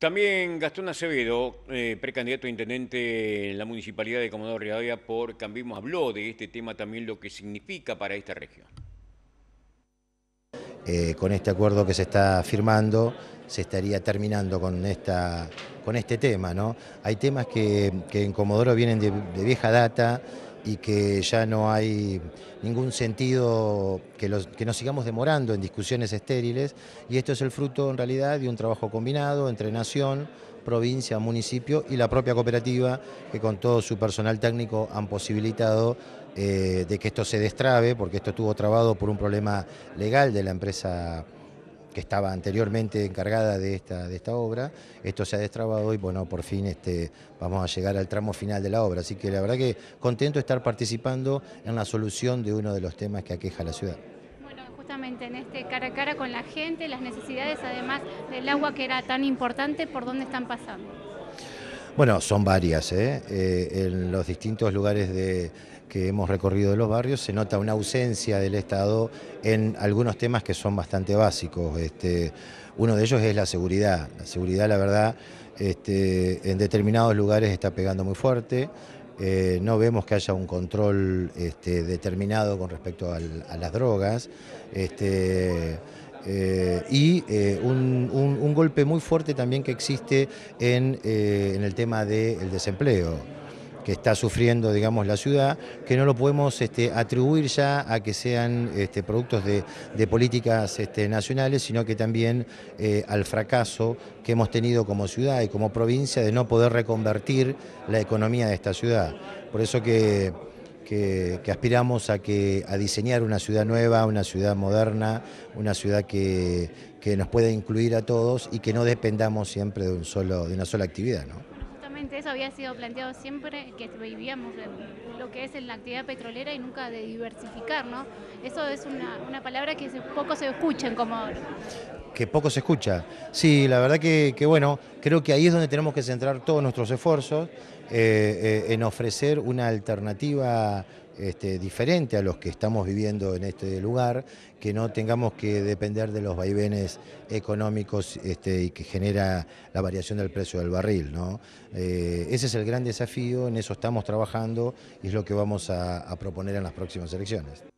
También Gastón Acevedo, eh, precandidato a intendente en la municipalidad de Comodoro Rivadavia por Cambiemos, habló de este tema también lo que significa para esta región. Eh, con este acuerdo que se está firmando se estaría terminando con, esta, con este tema. ¿no? Hay temas que, en Comodoro vienen de vieja data, y que ya no hay ningún sentido que, nos sigamos demorando en discusiones estériles y esto es el fruto en realidad de un trabajo combinado entre nación, provincia, municipio y la propia cooperativa que con todo su personal técnico han posibilitado eh, de que esto se destrabe porque esto estuvo trabado por un problema legal de la empresa estaba anteriormente encargada de esta, de esta obra. Esto se ha destrabado y bueno, por fin este, vamos a llegar al tramo final de la obra. Así que la verdad que contento de estar participando en la solución de uno de los temas que aqueja la ciudad Bueno, justamente en este cara a cara con la gente, las necesidades además del agua que era tan importante, por dónde están pasando. Bueno, son varias. ¿eh? Eh, en los distintos lugares de, que hemos recorrido de los barrios se nota una ausencia del Estado en algunos temas que son bastante básicos. Este, uno de ellos es la seguridad. La seguridad, la verdad, este, en determinados lugares está pegando muy fuerte. Eh, no vemos que haya un control este, determinado con respecto a las drogas. Eh, y eh, un, golpe muy fuerte también que existe eh, en, el tema del desempleo que está sufriendo, digamos, la ciudad, que no lo podemos este, atribuir ya a que sean este, productos de, políticas este, nacionales, sino que también al fracaso que hemos tenido como ciudad y como provincia de no poder reconvertir la economía de esta ciudad. Por eso que que, aspiramos a, que, a diseñar una ciudad nueva, una ciudad moderna, una ciudad que, nos pueda incluir a todos y que no dependamos siempre de, un solo, de una sola actividad. ¿no? Justamente eso había sido planteado siempre, que vivíamos lo que es en la actividad petrolera y nunca de diversificar, ¿no? Eso es una, una palabra que poco se escucha en Comodoro que poco se escucha. Sí, la verdad que, bueno, creo que ahí es donde tenemos que centrar todos nuestros esfuerzos eh, eh, en ofrecer una alternativa este, diferente a los que estamos viviendo en este lugar, que no tengamos que depender de los vaivenes económicos este, y que genera la variación del precio del barril. Eh, ese es el gran desafío, en eso estamos trabajando y es lo que vamos a proponer en las próximas elecciones.